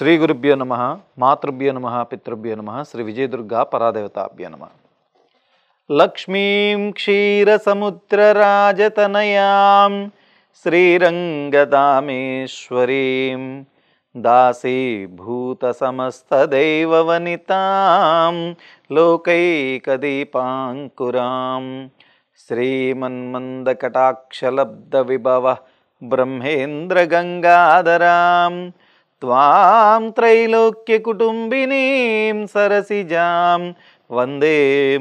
श्रीगुरुभ्यो नमः मातृभ्यो नमः पितृभ्यो नमः परादेवताभ्यो नमः लक्ष्मीं क्षीरसमुद्रराजतनयां श्रीरङ्गदामेश्वरीं दासीभूतसमस्तदैववनितां लोकैकदीपाङ्कुरां श्रीमन्मन्दकटाक्षलब्धविभवः ब्रह्मेन्द्रगङ्गाधरां త్వాం త్రైలోక్యకుటుంబినీం సరసిజాం వందే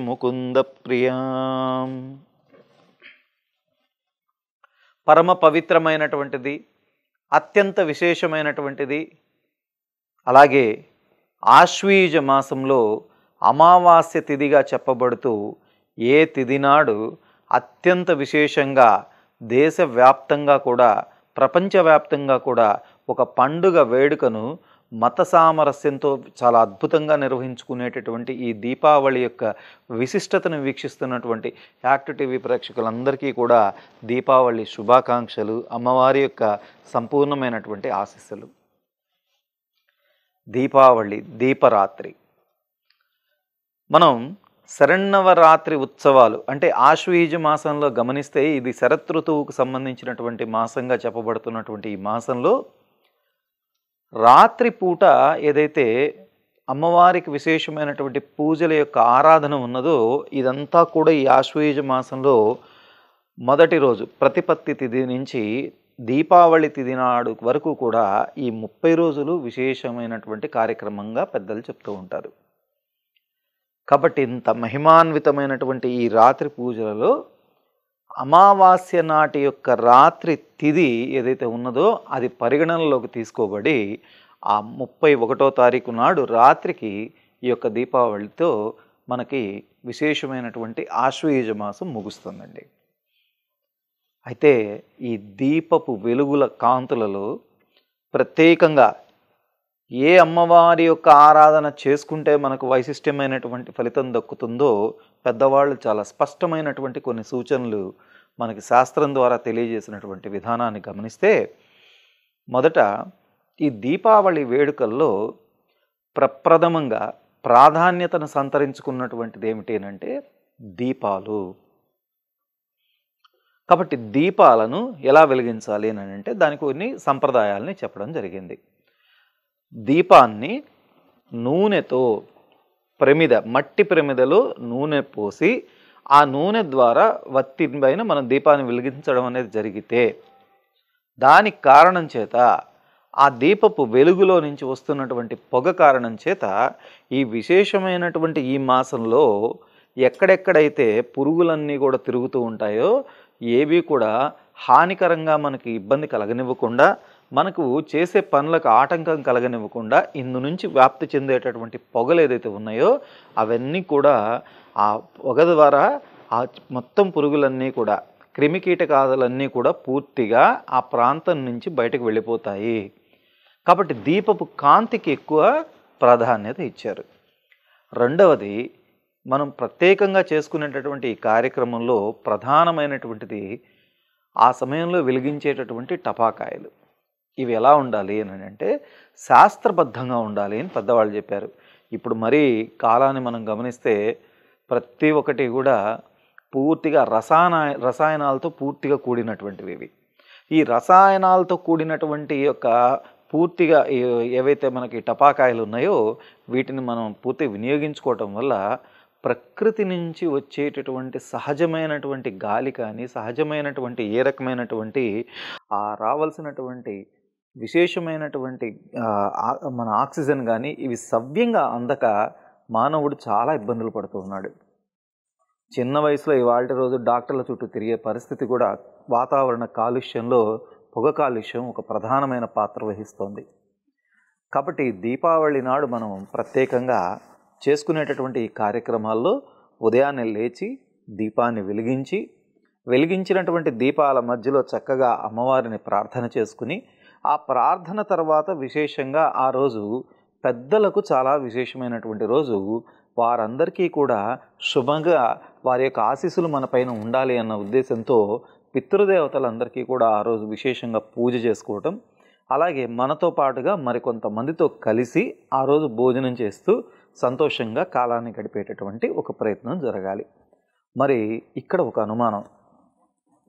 ముకుంద ప్రియాం పరమ పవిత్రమైనటువంటిది అత్యంత విశేషమైనటువంటిది అలాగే ఆశ్వీజ మాసంలో అమావాస్య తిథిగా చెప్పబడుతూ ఏ తిథి నాడు అత్యంత విశేషంగా దేశవ్యాప్తంగా కూడా ప్రపంచవ్యాప్తంగా కూడా ఒక పండుగ వేడుకను మత సామరస్యంతో చాలా అద్భుతంగా నిర్వహించుకునేటటువంటి ఈ దీపావళి యొక్క విశిష్టతను వీక్షిస్తున్నటువంటి యాక్ట్ టీవీ ప్రేక్షకులందరికీ కూడా దీపావళి శుభాకాంక్షలు అమ్మవారి యొక్క సంపూర్ణమైనటువంటి ఆశీస్సులు దీపావళి దీపరాత్రి మనం శరణవరాత్రి ఉత్సవాలు అంటే ఆశ్వీజ మాసంలో గమనిస్తే ఇది శరతృతువుకు సంబంధించినటువంటి మాసంగా చెప్పబడుతున్నటువంటి ఈ మాసంలో రాత్రి పూట ఏదైతే అమ్మవారికి విశేషమైనటువంటి పూజల యొక్క ఆరాధన ఉన్నదో ఇదంతా కూడా ఈ ఆశ్వయుజ మాసంలో మొదటి రోజు ప్రతిపత్తి తిథి నుంచి దీపావళి తిథి నాడు వరకు కూడా ఈ ముప్పై రోజులు విశేషమైనటువంటి కార్యక్రమంగా పెద్దలు చెప్తూ ఉంటారు కాబట్టి ఇంత మహిమాన్వితమైనటువంటి ఈ రాత్రి పూజలలో అమావాస్య నాటి యొక్క రాత్రి తిది ఏదైతే ఉన్నదో అది పరిగణనలోకి తీసుకోబడి ఆ ముప్పై ఒకటో తారీఖు నాడు రాత్రికి ఈ యొక్క దీపావళితో మనకి విశేషమైనటువంటి ఆశ్వయుజ మాసం ముగుస్తుందండి అయితే ఈ దీపపు వెలుగుల కాంతులలో ప్రత్యేకంగా ఏ అమ్మవారి యొక్క ఆరాధన చేసుకుంటే మనకు వైశిష్టమైనటువంటి ఫలితం దక్కుతుందో పెద్దవాళ్ళు చాలా స్పష్టమైనటువంటి కొన్ని సూచనలు మనకి శాస్త్రం ద్వారా తెలియజేసినటువంటి విధానాన్ని గమనిస్తే మొదట ఈ దీపావళి వేడుకల్లో ప్రప్రథమంగా ప్రాధాన్యతను సంతరించుకున్నటువంటిది ఏమిటేనంటే దీపాలు కాబట్టి దీపాలను ఎలా వెలిగించాలి అని అంటే దానికి కొన్ని సంప్రదాయాలని చెప్పడం జరిగింది దీపాన్ని నూనెతో ప్రమిద మట్టి ప్రమిదలో నూనె పోసి ఆ నూనె ద్వారా వత్తి పైన మనం దీపాన్ని వెలిగించడం అనేది జరిగితే దానికి కారణం చేత ఆ దీపపు వెలుగులో నుంచి వస్తున్నటువంటి పొగ కారణం చేత ఈ విశేషమైనటువంటి ఈ మాసంలో ఎక్కడెక్కడైతే పురుగులన్నీ కూడా తిరుగుతూ ఉంటాయో ఏవి కూడా హానికరంగా మనకి ఇబ్బంది కలగనివ్వకుండా మనకు చేసే పనులకు ఆటంకం కలగనివ్వకుండా ఇందు నుంచి వ్యాప్తి చెందేటటువంటి పొగలు ఏదైతే ఉన్నాయో అవన్నీ కూడా ఆ పొగ ద్వారా ఆ మొత్తం పురుగులన్నీ కూడా క్రిమికీటకాదులన్నీ కూడా పూర్తిగా ఆ ప్రాంతం నుంచి బయటకు వెళ్ళిపోతాయి కాబట్టి దీపపు కాంతికి ఎక్కువ ప్రాధాన్యత ఇచ్చారు రెండవది మనం ప్రత్యేకంగా చేసుకునేటటువంటి ఈ కార్యక్రమంలో ప్రధానమైనటువంటిది ఆ సమయంలో వెలిగించేటటువంటి టపాకాయలు ఇవి ఎలా ఉండాలి అని అంటే శాస్త్రబద్ధంగా ఉండాలి అని పెద్దవాళ్ళు చెప్పారు ఇప్పుడు మరీ కాలాన్ని మనం గమనిస్తే ప్రతి ఒక్కటి కూడా పూర్తిగా రసాయన రసాయనాలతో పూర్తిగా కూడినటువంటివి ఇవి ఈ రసాయనాలతో కూడినటువంటి యొక్క పూర్తిగా ఏవైతే మనకి టపాకాయలు ఉన్నాయో వీటిని మనం పూర్తి వినియోగించుకోవటం వల్ల ప్రకృతి నుంచి వచ్చేటటువంటి సహజమైనటువంటి గాలి కానీ సహజమైనటువంటి ఏ రకమైనటువంటి ఆ రావాల్సినటువంటి విశేషమైనటువంటి మన ఆక్సిజన్ కానీ ఇవి సవ్యంగా అందక మానవుడు చాలా ఇబ్బందులు పడుతూ ఉన్నాడు చిన్న వయసులో ఇవాళ రోజు డాక్టర్ల చుట్టూ తిరిగే పరిస్థితి కూడా వాతావరణ కాలుష్యంలో పొగ కాలుష్యం ఒక ప్రధానమైన పాత్ర వహిస్తోంది కాబట్టి దీపావళి నాడు మనం ప్రత్యేకంగా చేసుకునేటటువంటి ఈ కార్యక్రమాల్లో ఉదయాన్నే లేచి దీపాన్ని వెలిగించి వెలిగించినటువంటి దీపాల మధ్యలో చక్కగా అమ్మవారిని ప్రార్థన చేసుకుని ఆ ప్రార్థన తర్వాత విశేషంగా ఆ రోజు పెద్దలకు చాలా విశేషమైనటువంటి రోజు వారందరికీ కూడా శుభంగా వారి యొక్క ఆశీస్సులు మన పైన ఉండాలి అన్న ఉద్దేశంతో పితృదేవతలందరికీ కూడా ఆ రోజు విశేషంగా పూజ చేసుకోవటం అలాగే మనతో పాటుగా మరికొంతమందితో కలిసి ఆ రోజు భోజనం చేస్తూ సంతోషంగా కాలాన్ని గడిపేటటువంటి ఒక ప్రయత్నం జరగాలి మరి ఇక్కడ ఒక అనుమానం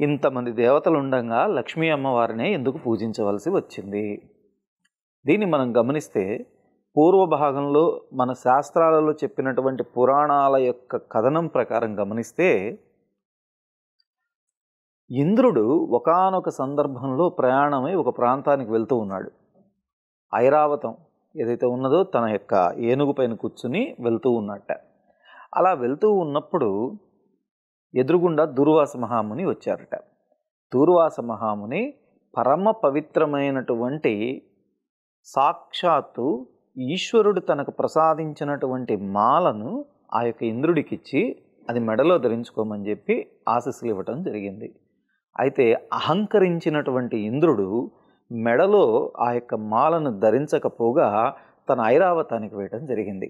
ఇంతమంది దేవతలు ఉండగా లక్ష్మీ అమ్మవారినే ఎందుకు పూజించవలసి వచ్చింది దీన్ని మనం గమనిస్తే పూర్వ భాగంలో మన శాస్త్రాలలో చెప్పినటువంటి పురాణాల యొక్క కథనం ప్రకారం గమనిస్తే ఇంద్రుడు ఒకనొక సందర్భంలో ప్రయాణమై ఒక ప్రాంతానికి వెళ్తూ ఉన్నాడు ఐరావతం ఏదైతే ఉన్నదో తన యొక్క ఏనుగు పైన కూర్చుని వెళ్తూ ఉన్నట్ట అలా వెళ్తూ ఉన్నప్పుడు ఎదురుగుండా దూర్వాస మహాముని వచ్చారట దూర్వాస మహాముని పరమ పవిత్రమైనటువంటి సాక్షాత్తు ఈశ్వరుడు తనకు ప్రసాదించినటువంటి మాలను ఆ యొక్క ఇంద్రుడికిచ్చి అది మెడలో ధరించుకోమని చెప్పి ఆశస్సులు ఇవ్వటం జరిగింది అయితే అహంకరించినటువంటి ఇంద్రుడు మెడలో ఆ యొక్క మాలను ధరించకపోగా తన ఐరావతానికి వేయటం జరిగింది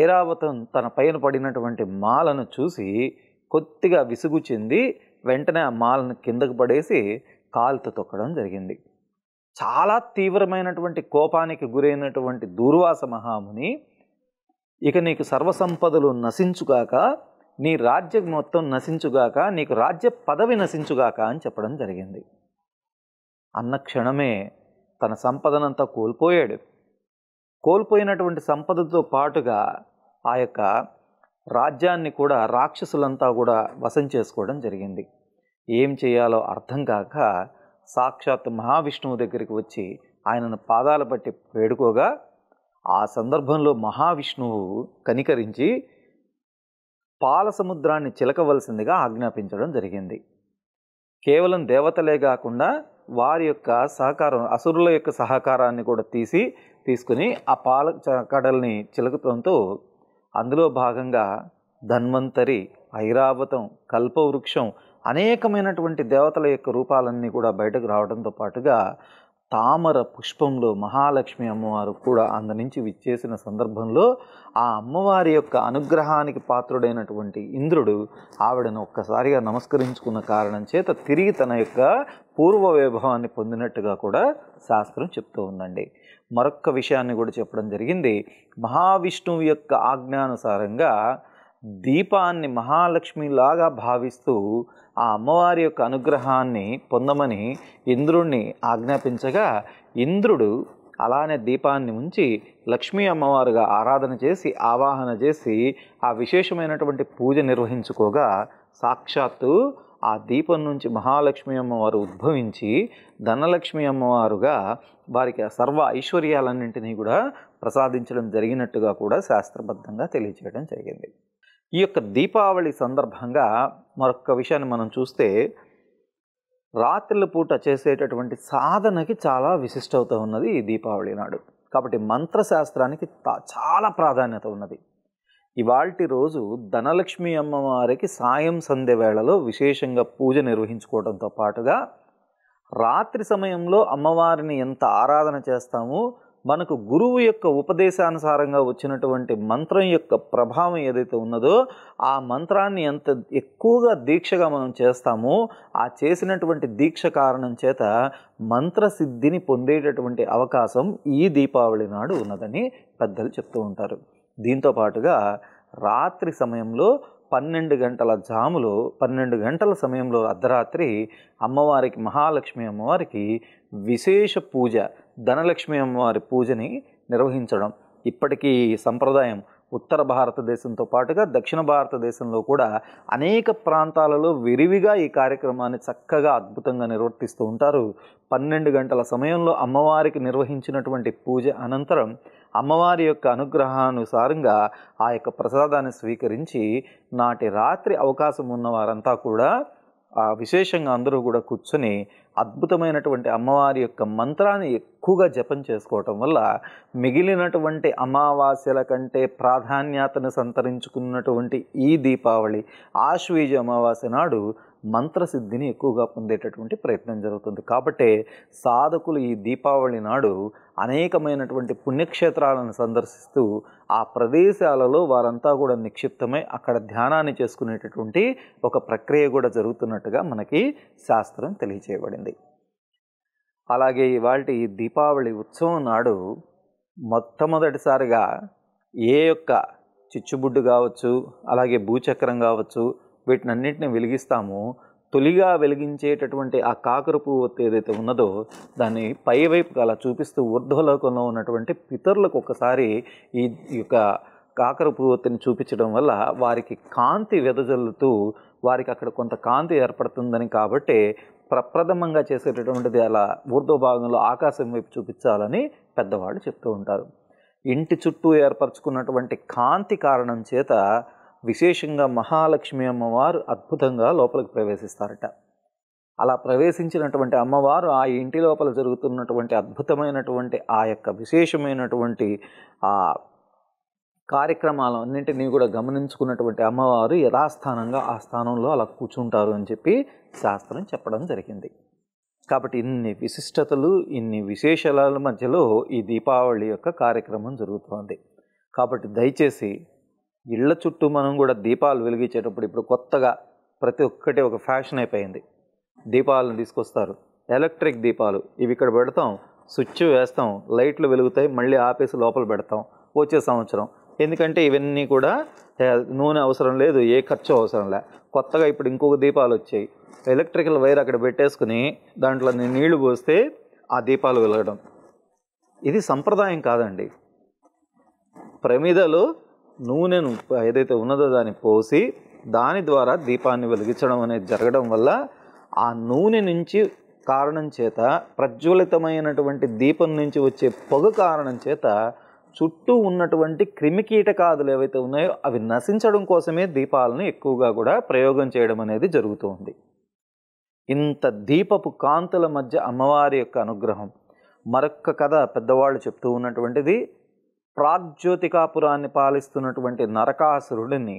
ఐరావతం తన పైన పడినటువంటి మాలను చూసి కొద్దిగా విసుగు చెంది వెంటనే ఆ మాలను కిందకు పడేసి కాలుతో తొక్కడం జరిగింది చాలా తీవ్రమైనటువంటి కోపానికి గురైనటువంటి దూర్వాస మహాముని ఇక నీకు సర్వసంపదలు నశించుగాక నీ రాజ్యం మొత్తం నశించుగాక నీకు రాజ్య పదవి నశించుగాక అని చెప్పడం జరిగింది అన్న క్షణమే తన సంపదనంతా కోల్పోయాడు కోల్పోయినటువంటి సంపదతో పాటుగా ఆ యొక్క రాజ్యాన్ని కూడా రాక్షసులంతా కూడా వశం చేసుకోవడం జరిగింది ఏం చేయాలో అర్థం కాక సాక్షాత్ మహావిష్ణువు దగ్గరికి వచ్చి ఆయనను పాదాల పట్టి వేడుకోగా ఆ సందర్భంలో మహావిష్ణువు కనికరించి పాల సముద్రాన్ని చిలకవలసిందిగా ఆజ్ఞాపించడం జరిగింది కేవలం దేవతలే కాకుండా వారి యొక్క సహకారం అసురుల యొక్క సహకారాన్ని కూడా తీసి తీసుకుని ఆ పాల కడల్ని చిలకటంతో అందులో భాగంగా ధన్వంతరి ఐరావతం కల్పవృక్షం అనేకమైనటువంటి దేవతల యొక్క రూపాలన్నీ కూడా బయటకు రావడంతో పాటుగా తామర పుష్పంలో మహాలక్ష్మి అమ్మవారు కూడా అందనుంచి విచ్చేసిన సందర్భంలో ఆ అమ్మవారి యొక్క అనుగ్రహానికి పాత్రుడైనటువంటి ఇంద్రుడు ఆవిడను ఒక్కసారిగా నమస్కరించుకున్న కారణం చేత తిరిగి తన యొక్క పూర్వ వైభవాన్ని పొందినట్టుగా కూడా శాస్త్రం చెప్తూ ఉందండి మరొక్క విషయాన్ని కూడా చెప్పడం జరిగింది మహావిష్ణువు యొక్క ఆజ్ఞానుసారంగా దీపాన్ని మహాలక్ష్మిలాగా భావిస్తూ ఆ అమ్మవారి యొక్క అనుగ్రహాన్ని పొందమని ఇంద్రుణ్ణి ఆజ్ఞాపించగా ఇంద్రుడు అలానే దీపాన్ని ఉంచి లక్ష్మీ అమ్మవారుగా ఆరాధన చేసి ఆవాహన చేసి ఆ విశేషమైనటువంటి పూజ నిర్వహించుకోగా సాక్షాత్తు ఆ దీపం నుంచి మహాలక్ష్మి అమ్మవారు ఉద్భవించి ధనలక్ష్మి అమ్మవారుగా వారికి ఆ సర్వ ఐశ్వర్యాలన్నింటినీ కూడా ప్రసాదించడం జరిగినట్టుగా కూడా శాస్త్రబద్ధంగా తెలియచేయడం జరిగింది ఈ యొక్క దీపావళి సందర్భంగా మరొక విషయాన్ని మనం చూస్తే రాత్రుల పూట చేసేటటువంటి సాధనకి చాలా విశిష్టత ఉన్నది ఈ దీపావళి నాడు కాబట్టి మంత్రశాస్త్రానికి చాలా ప్రాధాన్యత ఉన్నది ఇవాల్టి రోజు ధనలక్ష్మి అమ్మవారికి సాయం సంధ్య వేళలో విశేషంగా పూజ నిర్వహించుకోవడంతో పాటుగా రాత్రి సమయంలో అమ్మవారిని ఎంత ఆరాధన చేస్తామో మనకు గురువు యొక్క ఉపదేశానుసారంగా వచ్చినటువంటి మంత్రం యొక్క ప్రభావం ఏదైతే ఉన్నదో ఆ మంత్రాన్ని ఎంత ఎక్కువగా దీక్షగా మనం చేస్తామో ఆ చేసినటువంటి దీక్ష కారణం చేత మంత్రసిద్ధిని పొందేటటువంటి అవకాశం ఈ దీపావళి నాడు ఉన్నదని పెద్దలు చెప్తూ ఉంటారు దీంతో పాటుగా రాత్రి సమయంలో పన్నెండు గంటల జాములో పన్నెండు గంటల సమయంలో అర్ధరాత్రి అమ్మవారికి మహాలక్ష్మి అమ్మవారికి విశేష పూజ ధనలక్ష్మి అమ్మవారి పూజని నిర్వహించడం ఇప్పటికీ సంప్రదాయం ఉత్తర భారతదేశంతో పాటుగా దక్షిణ భారతదేశంలో కూడా అనేక ప్రాంతాలలో విరివిగా ఈ కార్యక్రమాన్ని చక్కగా అద్భుతంగా నిర్వర్తిస్తూ ఉంటారు పన్నెండు గంటల సమయంలో అమ్మవారికి నిర్వహించినటువంటి పూజ అనంతరం అమ్మవారి యొక్క అనుగ్రహానుసారంగా ఆ యొక్క ప్రసాదాన్ని స్వీకరించి నాటి రాత్రి అవకాశం ఉన్న వారంతా కూడా విశేషంగా అందరూ కూడా కూర్చొని అద్భుతమైనటువంటి అమ్మవారి యొక్క మంత్రాన్ని ఎక్కువగా జపం చేసుకోవటం వల్ల మిగిలినటువంటి అమావాస్యల కంటే ప్రాధాన్యతను సంతరించుకున్నటువంటి ఈ దీపావళి ఆశ్వీజ అమావాస్య నాడు మంత్రసిద్ధిని ఎక్కువగా పొందేటటువంటి ప్రయత్నం జరుగుతుంది కాబట్టి సాధకులు ఈ దీపావళి నాడు అనేకమైనటువంటి పుణ్యక్షేత్రాలను సందర్శిస్తూ ఆ ప్రదేశాలలో వారంతా కూడా నిక్షిప్తమై అక్కడ ధ్యానాన్ని చేసుకునేటటువంటి ఒక ప్రక్రియ కూడా జరుగుతున్నట్టుగా మనకి శాస్త్రం తెలియచేయబడింది అలాగే ఇవాళ ఈ దీపావళి ఉత్సవం నాడు మొట్టమొదటిసారిగా ఏ యొక్క చిచ్చుబుడ్డు కావచ్చు అలాగే భూచక్రం కావచ్చు వీటిని అన్నింటినీ వెలిగిస్తామో తొలిగా వెలిగించేటటువంటి ఆ కాకరపు ఒత్తి ఏదైతే ఉన్నదో దాన్ని పై పైవైపుగా అలా చూపిస్తూ ఊర్ధ్వలోకంలో ఉన్నటువంటి పితరులకు ఒకసారి ఈ యొక్క కాకరపు ఒత్తిని చూపించడం వల్ల వారికి కాంతి వెదజల్లుతూ వారికి అక్కడ కొంత కాంతి ఏర్పడుతుందని కాబట్టి ప్రప్రథమంగా చేసేటటువంటిది అలా ఊర్ధ్వ భాగంలో ఆకాశం వైపు చూపించాలని పెద్దవాళ్ళు చెప్తూ ఉంటారు ఇంటి చుట్టూ ఏర్పరచుకున్నటువంటి కాంతి కారణం చేత విశేషంగా మహాలక్ష్మి అమ్మవారు అద్భుతంగా లోపలికి ప్రవేశిస్తారట అలా ప్రవేశించినటువంటి అమ్మవారు ఆ ఇంటి లోపల జరుగుతున్నటువంటి అద్భుతమైనటువంటి ఆ యొక్క విశేషమైనటువంటి ఆ కార్యక్రమాలన్నింటినీ కూడా గమనించుకున్నటువంటి అమ్మవారు యథాస్థానంగా ఆ స్థానంలో అలా కూర్చుంటారు అని చెప్పి శాస్త్రం చెప్పడం జరిగింది కాబట్టి ఇన్ని విశిష్టతలు ఇన్ని విశేషాల మధ్యలో ఈ దీపావళి యొక్క కార్యక్రమం జరుగుతోంది కాబట్టి దయచేసి ఇళ్ల చుట్టూ మనం కూడా దీపాలు వెలిగించేటప్పుడు ఇప్పుడు కొత్తగా ప్రతి ఒక్కటి ఒక ఫ్యాషన్ అయిపోయింది దీపాలను తీసుకొస్తారు ఎలక్ట్రిక్ దీపాలు ఇవి ఇక్కడ పెడతాం స్విచ్ వేస్తాం లైట్లు వెలుగుతాయి మళ్ళీ ఆపేసి లోపల పెడతాం వచ్చే సంవత్సరం ఎందుకంటే ఇవన్నీ కూడా నూనె అవసరం లేదు ఏ ఖర్చు అవసరం లే కొత్తగా ఇప్పుడు ఇంకొక దీపాలు వచ్చాయి ఎలక్ట్రికల్ వైర్ అక్కడ పెట్టేసుకుని దాంట్లో నీళ్లు పోస్తే ఆ దీపాలు వెలగడం ఇది సంప్రదాయం కాదండి ప్రమిదలు నూనెను ఏదైతే ఉన్నదో దాన్ని పోసి దాని ద్వారా దీపాన్ని వెలిగించడం అనేది జరగడం వల్ల ఆ నూనె నుంచి కారణం చేత ప్రజ్వలితమైనటువంటి దీపం నుంచి వచ్చే పొగ కారణం చేత చుట్టూ ఉన్నటువంటి క్రిమికీటకాదులు ఏవైతే ఉన్నాయో అవి నశించడం కోసమే దీపాలను ఎక్కువగా కూడా ప్రయోగం చేయడం అనేది జరుగుతుంది ఇంత దీపపు కాంతుల మధ్య అమ్మవారి యొక్క అనుగ్రహం మరొక్క కథ పెద్దవాళ్ళు చెప్తూ ఉన్నటువంటిది ప్రాగ్జ్యోతికాపురాన్ని పాలిస్తున్నటువంటి నరకాసురుడిని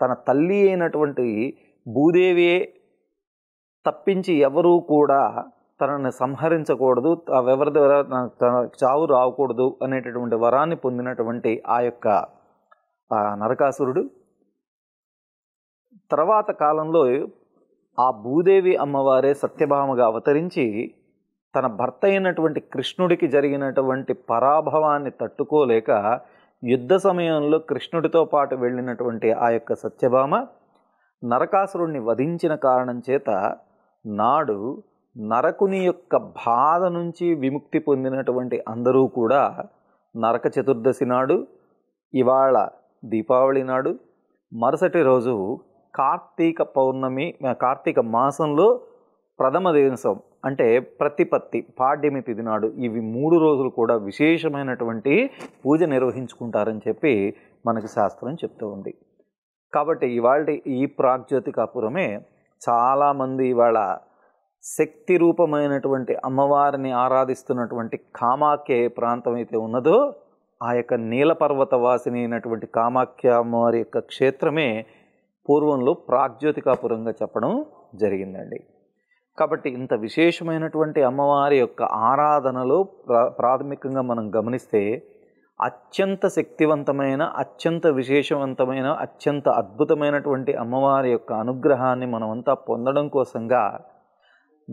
తన తల్లి అయినటువంటి భూదేవియే తప్పించి ఎవరూ కూడా తనని సంహరించకూడదు ఎవరి ద్వారా తన చావు రాకూడదు అనేటటువంటి వరాన్ని పొందినటువంటి ఆ యొక్క నరకాసురుడు తర్వాత కాలంలో ఆ భూదేవి అమ్మవారే సత్యభామగా అవతరించి తన భర్త అయినటువంటి కృష్ణుడికి జరిగినటువంటి పరాభవాన్ని తట్టుకోలేక యుద్ధ సమయంలో కృష్ణుడితో పాటు వెళ్ళినటువంటి ఆ యొక్క సత్యభామ నరకాసురుణ్ణి వధించిన కారణం చేత నాడు నరకుని యొక్క బాధ నుంచి విముక్తి పొందినటువంటి అందరూ కూడా నరక చతుర్దశి నాడు ఇవాళ దీపావళి నాడు మరుసటి రోజు కార్తీక పౌర్ణమి కార్తీక మాసంలో ప్రథమ దినోత్సవం అంటే ప్రతిపత్తి పాడ్యమి తిది నాడు ఇవి మూడు రోజులు కూడా విశేషమైనటువంటి పూజ నిర్వహించుకుంటారని చెప్పి మనకి శాస్త్రం చెప్తూ ఉంది కాబట్టి ఇవాళ ఈ ప్రాగ్జ్యోతికాపురమే చాలామంది ఇవాళ శక్తి రూపమైనటువంటి అమ్మవారిని ఆరాధిస్తున్నటువంటి కామాఖ్య ప్రాంతం అయితే ఉన్నదో ఆ యొక్క నీలపర్వత వాసిని అయినటువంటి కామాఖ్య అమ్మవారి యొక్క క్షేత్రమే పూర్వంలో ప్రాగ్జ్యోతికాపురంగా చెప్పడం జరిగిందండి కాబట్టి ఇంత విశేషమైనటువంటి అమ్మవారి యొక్క ఆరాధనలో ప్రాథమికంగా మనం గమనిస్తే అత్యంత శక్తివంతమైన అత్యంత విశేషవంతమైన అత్యంత అద్భుతమైనటువంటి అమ్మవారి యొక్క అనుగ్రహాన్ని మనమంతా పొందడం కోసంగా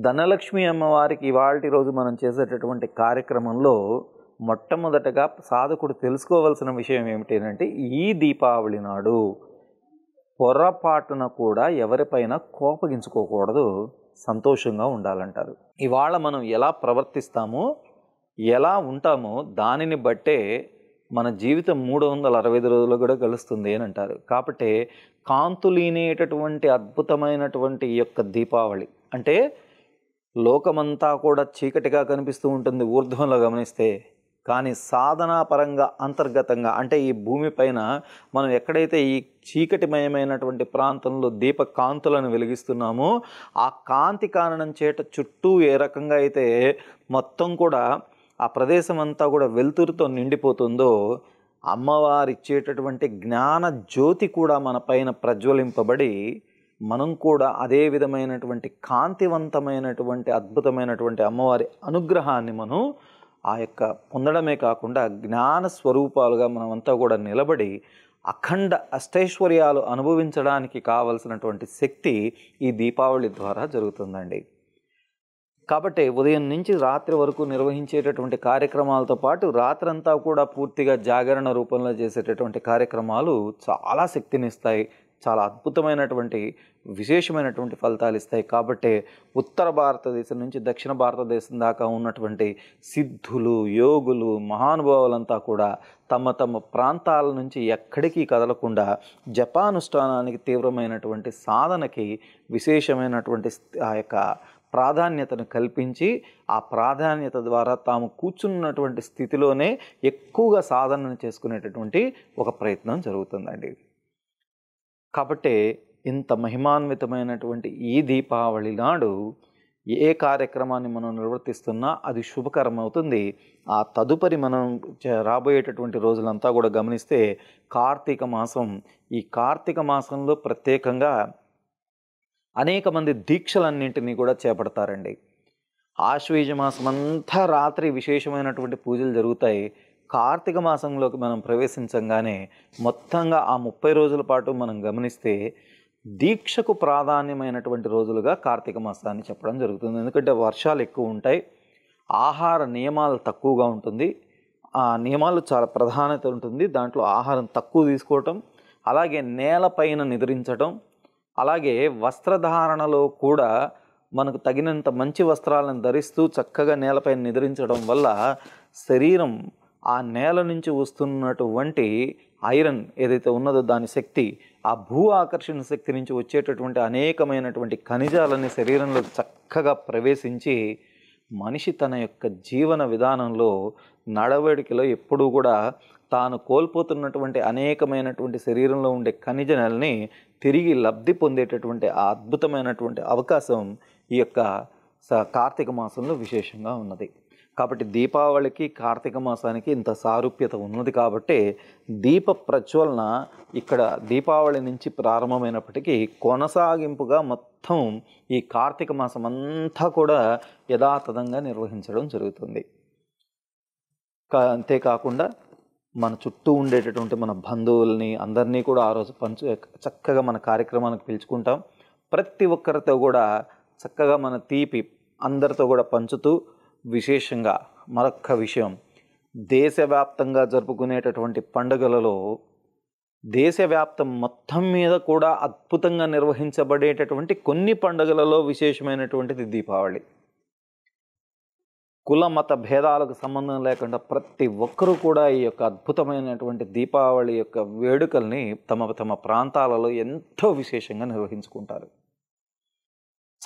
ధనలక్ష్మి అమ్మవారికి ఇవాళ రోజు మనం చేసేటటువంటి కార్యక్రమంలో మొట్టమొదటగా సాధకుడు తెలుసుకోవాల్సిన విషయం ఏమిటంటే ఈ దీపావళి నాడు పొరపాటున కూడా ఎవరిపైన కోపగించుకోకూడదు సంతోషంగా ఉండాలంటారు ఇవాళ మనం ఎలా ప్రవర్తిస్తామో ఎలా ఉంటామో దానిని బట్టే మన జీవితం మూడు వందల అరవై ఐదు రోజులు కూడా గెలుస్తుంది అని అంటారు కాబట్టి కాంతులీనేటటువంటి అద్భుతమైనటువంటి ఈ యొక్క దీపావళి అంటే లోకమంతా కూడా చీకటిగా కనిపిస్తూ ఉంటుంది ఊర్ధ్వంలో గమనిస్తే కానీ సాధనాపరంగా అంతర్గతంగా అంటే ఈ భూమిపైన మనం ఎక్కడైతే ఈ చీకటిమయమైనటువంటి ప్రాంతంలో దీప కాంతులను వెలిగిస్తున్నామో ఆ కాంతి కారణం చేట చుట్టూ ఏ రకంగా అయితే మొత్తం కూడా ఆ ప్రదేశం అంతా కూడా వెలుతురుతో నిండిపోతుందో అమ్మవారిచ్చేటటువంటి ఇచ్చేటటువంటి జ్ఞాన జ్యోతి కూడా మన పైన ప్రజ్వలింపబడి మనం కూడా అదే విధమైనటువంటి కాంతివంతమైనటువంటి అద్భుతమైనటువంటి అమ్మవారి అనుగ్రహాన్ని మనం ఆ యొక్క పొందడమే కాకుండా జ్ఞాన స్వరూపాలుగా మనమంతా కూడా నిలబడి అఖండ అష్టైశ్వర్యాలు అనుభవించడానికి కావలసినటువంటి శక్తి ఈ దీపావళి ద్వారా జరుగుతుందండి కాబట్టి ఉదయం నుంచి రాత్రి వరకు నిర్వహించేటటువంటి కార్యక్రమాలతో పాటు రాత్రంతా కూడా పూర్తిగా జాగరణ రూపంలో చేసేటటువంటి కార్యక్రమాలు చాలా శక్తినిస్తాయి చాలా అద్భుతమైనటువంటి విశేషమైనటువంటి ఫలితాలు ఇస్తాయి కాబట్టి ఉత్తర భారతదేశం నుంచి దక్షిణ భారతదేశం దాకా ఉన్నటువంటి సిద్ధులు యోగులు మహానుభావులంతా కూడా తమ తమ ప్రాంతాల నుంచి ఎక్కడికి కదలకుండా జపానుష్ఠానానికి తీవ్రమైనటువంటి సాధనకి విశేషమైనటువంటి ఆ యొక్క ప్రాధాన్యతను కల్పించి ఆ ప్రాధాన్యత ద్వారా తాము కూర్చున్నటువంటి స్థితిలోనే ఎక్కువగా సాధనను చేసుకునేటటువంటి ఒక ప్రయత్నం జరుగుతుందండి కాబట్టి ఇంత మహిమాన్వితమైనటువంటి ఈ దీపావళి నాడు ఏ కార్యక్రమాన్ని మనం నిర్వర్తిస్తున్నా అది శుభకరం అవుతుంది ఆ తదుపరి మనం రాబోయేటటువంటి రోజులంతా కూడా గమనిస్తే కార్తీక మాసం ఈ కార్తీక మాసంలో ప్రత్యేకంగా అనేక మంది దీక్షలన్నింటినీ కూడా చేపడతారండి ఆశ్వీజ మాసం అంతా రాత్రి విశేషమైనటువంటి పూజలు జరుగుతాయి కార్తీక మాసంలోకి మనం ప్రవేశించంగానే మొత్తంగా ఆ ముప్పై రోజుల పాటు మనం గమనిస్తే దీక్షకు ప్రాధాన్యమైనటువంటి రోజులుగా కార్తీక మాసాన్ని చెప్పడం జరుగుతుంది ఎందుకంటే వర్షాలు ఎక్కువ ఉంటాయి ఆహార నియమాలు తక్కువగా ఉంటుంది ఆ నియమాలు చాలా ప్రధానత ఉంటుంది దాంట్లో ఆహారం తక్కువ తీసుకోవటం అలాగే నేలపైన నిద్రించటం అలాగే వస్త్రధారణలో కూడా మనకు తగినంత మంచి వస్త్రాలను ధరిస్తూ చక్కగా నేలపైన నిద్రించడం వల్ల శరీరం ఆ నేల నుంచి వస్తున్నటువంటి ఐరన్ ఏదైతే ఉన్నదో దాని శక్తి ఆ భూ ఆకర్షణ శక్తి నుంచి వచ్చేటటువంటి అనేకమైనటువంటి ఖనిజాలని శరీరంలో చక్కగా ప్రవేశించి మనిషి తన యొక్క జీవన విధానంలో నడవడికలో ఎప్పుడూ కూడా తాను కోల్పోతున్నటువంటి అనేకమైనటువంటి శరీరంలో ఉండే ఖనిజనాలని తిరిగి లబ్ధి పొందేటటువంటి ఆ అద్భుతమైనటువంటి అవకాశం ఈ యొక్క కార్తీక మాసంలో విశేషంగా ఉన్నది కాబట్టి దీపావళికి కార్తీక మాసానికి ఇంత సారూప్యత ఉన్నది కాబట్టి దీప ప్రజ్వలన ఇక్కడ దీపావళి నుంచి ప్రారంభమైనప్పటికీ కొనసాగింపుగా మొత్తం ఈ కార్తీక మాసం అంతా కూడా యథాతథంగా నిర్వహించడం జరుగుతుంది అంతేకాకుండా మన చుట్టూ ఉండేటటువంటి మన బంధువుల్ని అందరినీ కూడా ఆ రోజు పంచు చక్కగా మన కార్యక్రమానికి పిలుచుకుంటాం ప్రతి ఒక్కరితో కూడా చక్కగా మన తీపి అందరితో కూడా పంచుతూ విశేషంగా మరొక్క విషయం దేశవ్యాప్తంగా జరుపుకునేటటువంటి పండుగలలో దేశవ్యాప్తం మొత్తం మీద కూడా అద్భుతంగా నిర్వహించబడేటటువంటి కొన్ని పండుగలలో విశేషమైనటువంటిది దీపావళి కుల మత భేదాలకు సంబంధం లేకుండా ప్రతి ఒక్కరూ కూడా ఈ యొక్క అద్భుతమైనటువంటి దీపావళి యొక్క వేడుకల్ని తమ తమ ప్రాంతాలలో ఎంతో విశేషంగా నిర్వహించుకుంటారు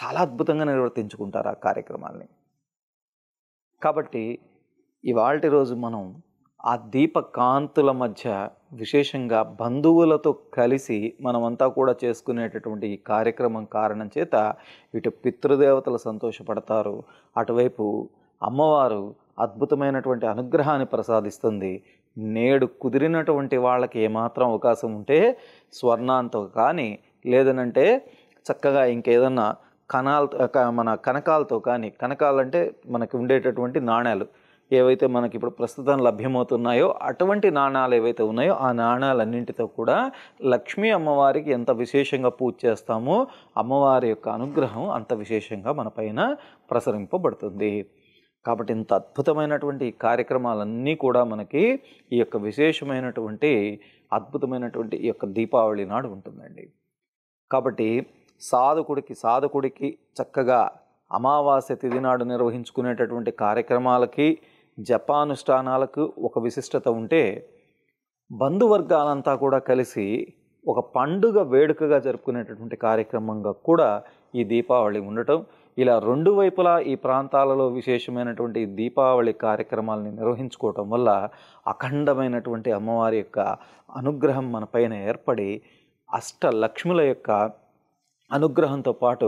చాలా అద్భుతంగా నిర్వర్తించుకుంటారు ఆ కార్యక్రమాల్ని కాబట్టి ఇవాళ రోజు మనం ఆ దీపకాంతుల మధ్య విశేషంగా బంధువులతో కలిసి మనమంతా కూడా చేసుకునేటటువంటి ఈ కార్యక్రమం కారణం చేత ఇటు పితృదేవతలు సంతోషపడతారు అటువైపు అమ్మవారు అద్భుతమైనటువంటి అనుగ్రహాన్ని ప్రసాదిస్తుంది నేడు కుదిరినటువంటి వాళ్ళకి ఏమాత్రం అవకాశం ఉంటే స్వర్ణాంతం కానీ లేదనంటే చక్కగా ఇంకేదన్నా కణాలతో మన కనకాలతో కానీ కనకాలంటే మనకి ఉండేటటువంటి నాణాలు ఏవైతే మనకి ఇప్పుడు ప్రస్తుతం లభ్యమవుతున్నాయో అటువంటి నాణాలు ఏవైతే ఉన్నాయో ఆ నాణాలన్నింటితో కూడా లక్ష్మీ అమ్మవారికి ఎంత విశేషంగా పూజ చేస్తామో అమ్మవారి యొక్క అనుగ్రహం అంత విశేషంగా మన పైన ప్రసరింపబడుతుంది కాబట్టి ఇంత అద్భుతమైనటువంటి కార్యక్రమాలన్నీ కూడా మనకి ఈ యొక్క విశేషమైనటువంటి అద్భుతమైనటువంటి ఈ యొక్క దీపావళి నాడు ఉంటుందండి కాబట్టి సాధకుడికి సాధకుడికి చక్కగా అమావాస్య తిథి నాడు నిర్వహించుకునేటటువంటి కార్యక్రమాలకి జపానుష్ఠానాలకు ఒక విశిష్టత ఉంటే బంధువర్గాలంతా కూడా కలిసి ఒక పండుగ వేడుకగా జరుపుకునేటటువంటి కార్యక్రమంగా కూడా ఈ దీపావళి ఉండటం ఇలా రెండు వైపులా ఈ ప్రాంతాలలో విశేషమైనటువంటి దీపావళి కార్యక్రమాలని నిర్వహించుకోవటం వల్ల అఖండమైనటువంటి అమ్మవారి యొక్క అనుగ్రహం మన పైన ఏర్పడి అష్టలక్ష్ముల యొక్క అనుగ్రహంతో పాటు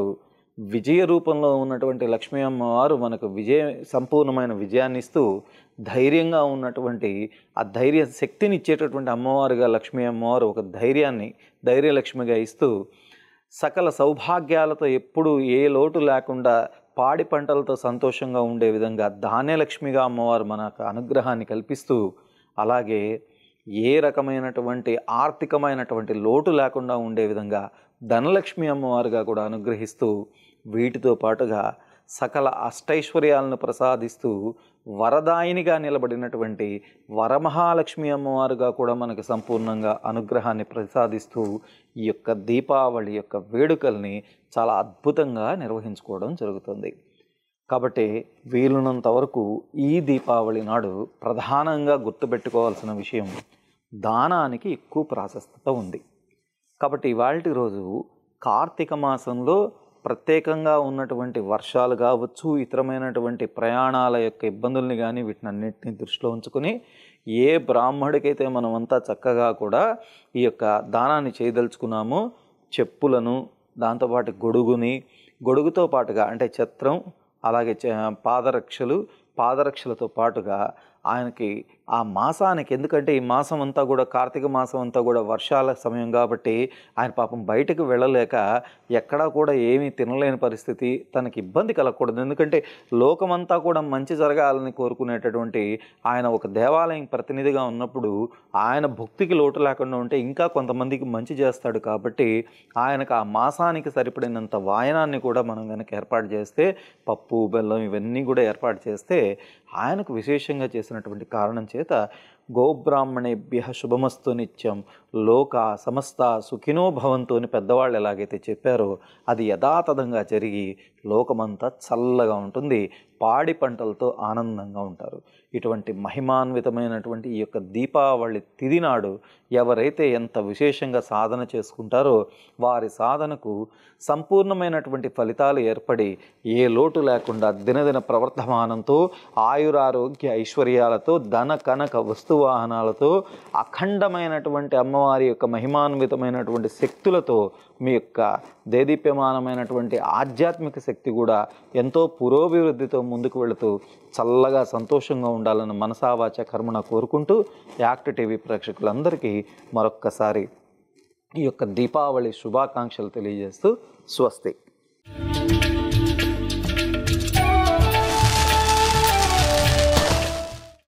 విజయ రూపంలో ఉన్నటువంటి లక్ష్మీ అమ్మవారు మనకు విజయ సంపూర్ణమైన విజయాన్ని ఇస్తూ ధైర్యంగా ఉన్నటువంటి ఆ ధైర్య శక్తిని ఇచ్చేటటువంటి అమ్మవారుగా లక్ష్మీ అమ్మవారు ఒక ధైర్యాన్ని ధైర్యలక్ష్మిగా ఇస్తూ సకల సౌభాగ్యాలతో ఎప్పుడూ ఏ లోటు లేకుండా పాడి పంటలతో సంతోషంగా ఉండే విధంగా ధాన్యలక్ష్మిగా అమ్మవారు మనకు అనుగ్రహాన్ని కల్పిస్తూ అలాగే ఏ రకమైనటువంటి ఆర్థికమైనటువంటి లోటు లేకుండా ఉండే విధంగా ధనలక్ష్మి అమ్మవారుగా కూడా అనుగ్రహిస్తూ వీటితో పాటుగా సకల అష్టైశ్వర్యాలను ప్రసాదిస్తూ వరదాయినిగా నిలబడినటువంటి వరమహాలక్ష్మి అమ్మవారుగా కూడా మనకు సంపూర్ణంగా అనుగ్రహాన్ని ప్రసాదిస్తూ ఈ యొక్క దీపావళి యొక్క వేడుకల్ని చాలా అద్భుతంగా నిర్వహించుకోవడం జరుగుతుంది కాబట్టి వీలున్నంత వరకు ఈ దీపావళి నాడు ప్రధానంగా గుర్తుపెట్టుకోవాల్సిన విషయం దానానికి ఎక్కువ ప్రాశస్తత ఉంది కాబట్టి ఇవాళ రోజు కార్తీక మాసంలో ప్రత్యేకంగా ఉన్నటువంటి వర్షాలు కావచ్చు ఇతరమైనటువంటి ప్రయాణాల యొక్క ఇబ్బందుల్ని కానీ అన్నింటినీ దృష్టిలో ఉంచుకొని ఏ బ్రాహ్మడికైతే మనమంతా చక్కగా కూడా ఈ యొక్క దానాన్ని చేయదలుచుకున్నామో చెప్పులను దాంతోపాటు గొడుగుని గొడుగుతో పాటుగా అంటే ఛత్రం అలాగే పాదరక్షలు పాదరక్షలతో పాటుగా ఆయనకి ఆ మాసానికి ఎందుకంటే ఈ మాసం అంతా కూడా కార్తీక మాసం అంతా కూడా వర్షాల సమయం కాబట్టి ఆయన పాపం బయటకు వెళ్ళలేక ఎక్కడా కూడా ఏమీ తినలేని పరిస్థితి తనకి ఇబ్బంది కలగకూడదు ఎందుకంటే లోకమంతా కూడా మంచి జరగాలని కోరుకునేటటువంటి ఆయన ఒక దేవాలయం ప్రతినిధిగా ఉన్నప్పుడు ఆయన భక్తికి లోటు లేకుండా ఉంటే ఇంకా కొంతమందికి మంచి చేస్తాడు కాబట్టి ఆయనకు ఆ మాసానికి సరిపడినంత వాయనాన్ని కూడా మనం కనుక ఏర్పాటు చేస్తే పప్పు బెల్లం ఇవన్నీ కూడా ఏర్పాటు చేస్తే ఆయనకు విశేషంగా చేసినటువంటి కారణం చేత గోబ్రాహ్మణేభ్య శుభమస్తు నిత్యం లోక సమస్త సుఖినో భవంతు అని పెద్దవాళ్ళు ఎలాగైతే చెప్పారో అది యథాతథంగా జరిగి లోకమంతా చల్లగా ఉంటుంది పాడి పంటలతో ఆనందంగా ఉంటారు ఇటువంటి మహిమాన్వితమైనటువంటి ఈ యొక్క దీపావళి తిది నాడు ఎవరైతే ఎంత విశేషంగా సాధన చేసుకుంటారో వారి సాధనకు సంపూర్ణమైనటువంటి ఫలితాలు ఏర్పడి ఏ లోటు లేకుండా దినదిన ప్రవర్తమానంతో ఆయురారోగ్య ఐశ్వర్యాలతో ధన కనక వస్తు శక్తిస్తు వాహనాలతో అఖండమైనటువంటి అమ్మవారి యొక్క మహిమాన్వితమైనటువంటి శక్తులతో మీ యొక్క దేదీప్యమానమైనటువంటి ఆధ్యాత్మిక శక్తి కూడా ఎంతో పురోభివృద్ధితో ముందుకు వెళుతూ చల్లగా సంతోషంగా ఉండాలని మనసావాచ కర్మణ కోరుకుంటూ యాక్ట్ టీవీ ప్రేక్షకులందరికీ మరొక్కసారి ఈ యొక్క దీపావళి శుభాకాంక్షలు తెలియజేస్తూ స్వస్తి